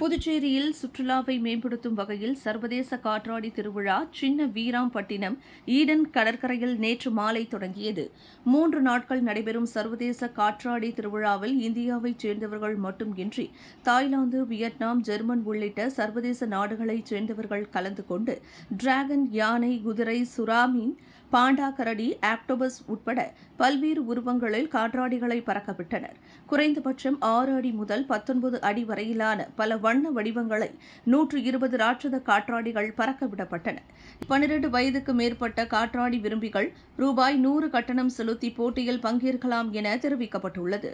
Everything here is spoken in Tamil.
புதுச்சேரியில் சுற்றுலாவை மேம்படுத்தும் வகையில் சர்வதேச காற்றாடி திருவிழா சின்ன வீராம்பட்டினம் ஈடன் கடற்கரையில் நேற்று மாலை தொடங்கியது மூன்று நாட்கள் நடைபெறும் சர்வதேச காற்றாடி திருவிழாவில் இந்தியாவைச் சேர்ந்தவர்கள் மட்டுமின்றி தாய்லாந்து வியட்நாம் ஜெர்மன் உள்ளிட்ட சர்வதேச நாடுகளைச் சேர்ந்தவர்கள் கலந்து கொண்டு டிராகன் யானை குதிரை சுராமின் பாண்டா கரடி ஆக்டோபஸ் உட்பட பல்வேறு உருவங்களில் காற்றாடிகளை பறக்கவிட்டனர் குறைந்தபட்சம் ஆறு அடி முதல் பத்தொன்பது அடி வரையிலான பல வண்ண வடிவங்களை நூற்று இருபது ராட்சத காற்றாடிகள் பறக்கவிடப்பட்டன பன்னிரண்டு வயதுக்கு மேற்பட்ட காற்றாடி விரும்பிகள் ரூபாய் நூறு கட்டணம் செலுத்தி போட்டியில் பங்கேற்கலாம் என தெரிவிக்கப்பட்டுள்ளது